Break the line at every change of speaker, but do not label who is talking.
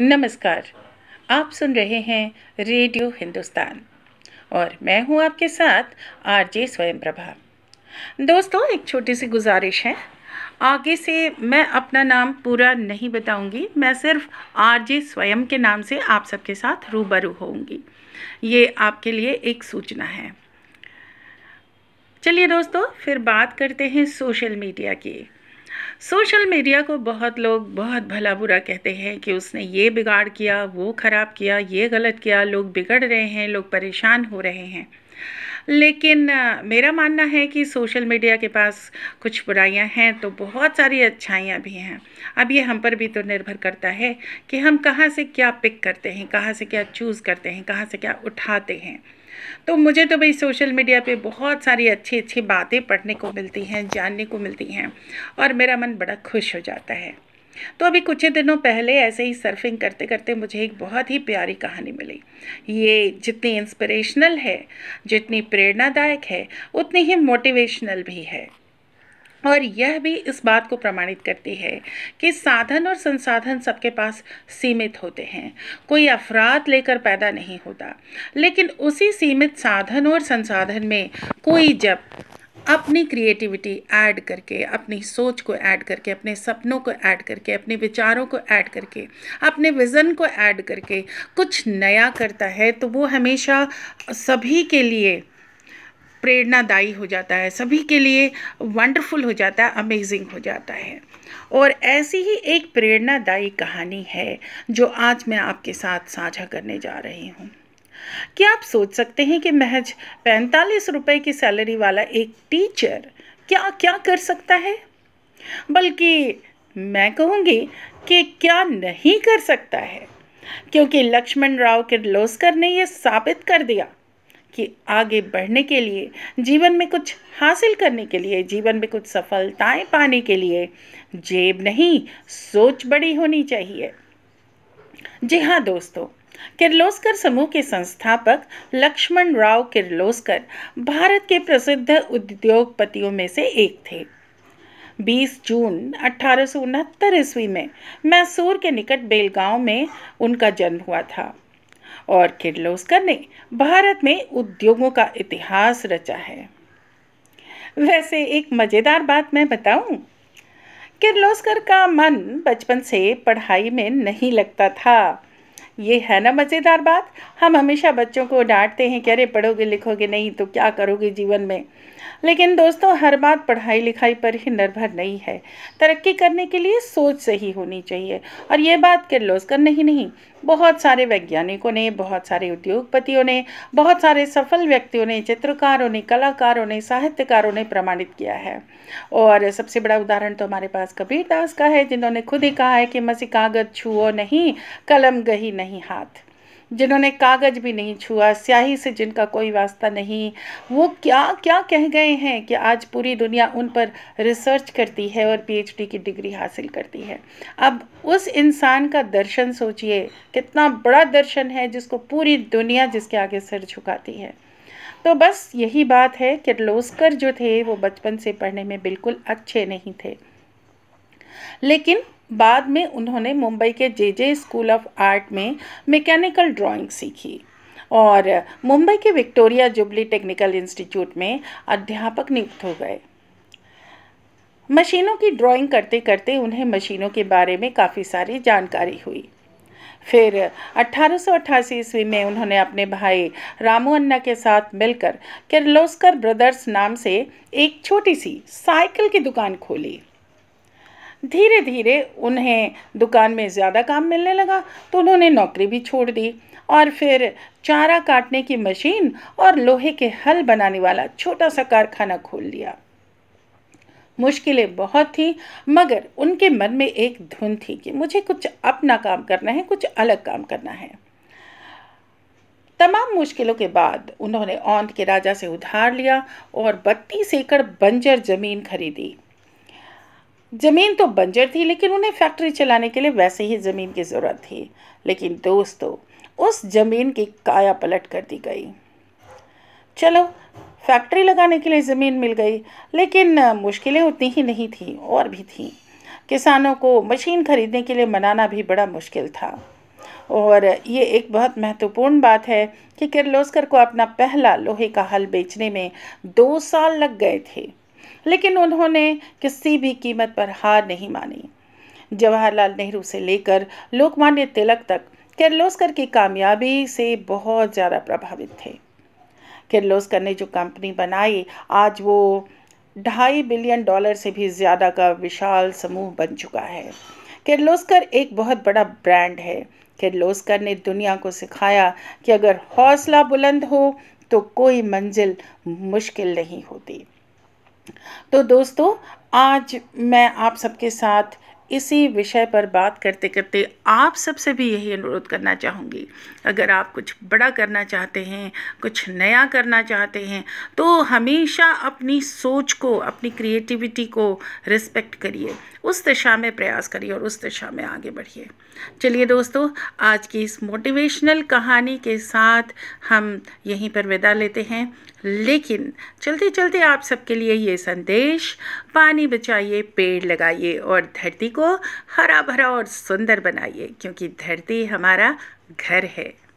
नमस्कार आप सुन रहे हैं रेडियो हिंदुस्तान और मैं हूं आपके साथ आरजे स्वयंप्रभा दोस्तों एक छोटी सी गुजारिश है आगे से मैं अपना नाम पूरा नहीं बताऊंगी मैं सिर्फ आरजे स्वयं के नाम से आप सबके साथ रूबरू होंगी ये आपके लिए एक सूचना है चलिए दोस्तों फिर बात करते हैं सोशल मीडिया की सोशल मीडिया को बहुत लोग बहुत भला बुरा कहते हैं कि उसने ये बिगाड़ किया वो ख़राब किया ये गलत किया लोग बिगड़ रहे हैं लोग परेशान हो रहे हैं लेकिन मेरा मानना है कि सोशल मीडिया के पास कुछ बुराइयां हैं तो बहुत सारी अच्छाइयां भी हैं अब ये हम पर भी तो निर्भर करता है कि हम कहाँ से क्या पिक करते हैं कहाँ से क्या चूज़ करते हैं कहाँ से क्या उठाते हैं तो मुझे तो भाई सोशल मीडिया पे बहुत सारी अच्छी अच्छी बातें पढ़ने को मिलती हैं जानने को मिलती हैं और मेरा मन बड़ा खुश हो जाता है तो अभी कुछ ही दिनों पहले ऐसे ही सर्फिंग करते करते मुझे एक बहुत ही प्यारी कहानी मिली ये जितनी इंस्पिरेशनल है जितनी प्रेरणादायक है उतनी ही मोटिवेशनल भी है और यह भी इस बात को प्रमाणित करती है कि साधन और संसाधन सबके पास सीमित होते हैं कोई अफराद लेकर पैदा नहीं होता लेकिन उसी सीमित साधन और संसाधन में कोई जब अपनी क्रिएटिविटी ऐड करके अपनी सोच को ऐड करके अपने सपनों को ऐड करके अपने विचारों को ऐड करके अपने विज़न को ऐड करके कुछ नया करता है तो वो हमेशा सभी के लिए प्रेरणादायी हो जाता है सभी के लिए वंडरफुल हो जाता है अमेजिंग हो जाता है और ऐसी ही एक प्रेरणादायी कहानी है जो आज मैं आपके साथ साझा करने जा रही हूँ क्या आप सोच सकते हैं कि महज पैंतालीस रुपए की सैलरी वाला एक टीचर क्या क्या कर सकता है बल्कि मैं कहूँगी कि क्या नहीं कर सकता है क्योंकि लक्ष्मण राव किर्लोस्कर ने यह साबित कर दिया कि आगे बढ़ने के लिए जीवन में कुछ हासिल करने के लिए जीवन में कुछ सफलताएं पाने के लिए जेब नहीं सोच बड़ी होनी चाहिए जी हाँ दोस्तों किर्लोस्कर समूह के संस्थापक लक्ष्मण राव किर्लोस्कर भारत के प्रसिद्ध उद्योगपतियों में से एक थे 20 जून अठारह ईस्वी में मैसूर के निकट बेलगांव में उनका जन्म हुआ था और किर्लोस्कर ने भारत में उद्योगों का इतिहास रचा है वैसे एक मज़ेदार बात मैं बताऊं? किर्लोस्कर का मन बचपन से पढ़ाई में नहीं लगता था ये है ना मज़ेदार बात हम हमेशा बच्चों को डांटते हैं कि अरे पढ़ोगे लिखोगे नहीं तो क्या करोगे जीवन में लेकिन दोस्तों हर बात पढ़ाई लिखाई पर ही निर्भर नहीं है तरक्की करने के लिए सोच सही होनी चाहिए और ये बात किर्लोस्कर नहीं नहीं बहुत सारे वैज्ञानिकों ने बहुत सारे उद्योगपतियों ने बहुत सारे सफल व्यक्तियों ने चित्रकारों ने कलाकारों ने साहित्यकारों ने प्रमाणित किया है और सबसे बड़ा उदाहरण तो हमारे पास कबीर दास का है जिन्होंने खुद ही कहा है कि मसी कागज़ छुओ नहीं कलम गही नहीं नहीं हाथ जिन्होंने कागज भी नहीं छुआ स्याही से जिनका कोई वास्ता नहीं वो क्या क्या कह गए हैं कि आज पूरी दुनिया उन पर रिसर्च करती है और पीएचडी की डिग्री हासिल करती है अब उस इंसान का दर्शन सोचिए कितना बड़ा दर्शन है जिसको पूरी दुनिया जिसके आगे सर झुकाती है तो बस यही बात है कि लोस्कर जो थे वो बचपन से पढ़ने में बिल्कुल अच्छे नहीं थे लेकिन बाद में उन्होंने मुंबई के J J school of art में मैकेनिकल ड्राइंग सीखी और मुंबई के विक्टोरिया जुबली टेक्निकल इंस्टीट्यूट में अध्यापक नियुक्त हो गए मशीनों की ड्राइंग करते करते उन्हें मशीनों के बारे में काफ़ी सारी जानकारी हुई फिर अट्ठारह ईस्वी में उन्होंने अपने भाई रामू अन्ना के साथ मिलकर किर्लोस्कर ब्रदर्स नाम से एक छोटी सी साइकिल की दुकान खोली धीरे धीरे उन्हें दुकान में ज़्यादा काम मिलने लगा तो उन्होंने नौकरी भी छोड़ दी और फिर चारा काटने की मशीन और लोहे के हल बनाने वाला छोटा सा कारखाना खोल लिया मुश्किलें बहुत थी मगर उनके मन में एक धुन थी कि मुझे कुछ अपना काम करना है कुछ अलग काम करना है तमाम मुश्किलों के बाद उन्होंने औंध के राजा से उधार लिया और बत्तीस एकड़ बंजर ज़मीन खरीदी ज़मीन तो बंजर थी लेकिन उन्हें फैक्ट्री चलाने के लिए वैसे ही ज़मीन की ज़रूरत थी लेकिन दोस्तों उस ज़मीन की काया पलट कर दी गई चलो फैक्ट्री लगाने के लिए ज़मीन मिल गई लेकिन मुश्किलें उतनी ही नहीं थी और भी थी किसानों को मशीन खरीदने के लिए मनाना भी बड़ा मुश्किल था और ये एक बहुत महत्वपूर्ण बात है कि किर्लोस्कर को अपना पहला लोहे का हल बेचने में दो साल लग गए थे लेकिन उन्होंने किसी भी कीमत पर हार नहीं मानी जवाहरलाल नेहरू से लेकर लोकमान्य तिलक तक किर्लोस्कर की कामयाबी से बहुत ज़्यादा प्रभावित थे किर्लोस्कर ने जो कंपनी बनाई आज वो ढाई बिलियन डॉलर से भी ज़्यादा का विशाल समूह बन चुका है किर्लोस्कर एक बहुत बड़ा ब्रांड है किर्लोस्कर ने दुनिया को सिखाया कि अगर हौसला बुलंद हो तो कोई मंजिल मुश्किल नहीं होती तो दोस्तों आज मैं आप सबके साथ इसी विषय पर बात करते करते आप सबसे भी यही अनुरोध करना चाहूँगी अगर आप कुछ बड़ा करना चाहते हैं कुछ नया करना चाहते हैं तो हमेशा अपनी सोच को अपनी क्रिएटिविटी को रिस्पेक्ट करिए उस दिशा में प्रयास करिए और उस दिशा में आगे बढ़िए चलिए दोस्तों आज की इस मोटिवेशनल कहानी के साथ हम यहीं पर विदा लेते हैं लेकिन चलते चलते आप सबके लिए ये संदेश पानी बचाइए पेड़ लगाइए और धरती को हरा भरा और सुंदर बनाइए क्योंकि धरती हमारा घर है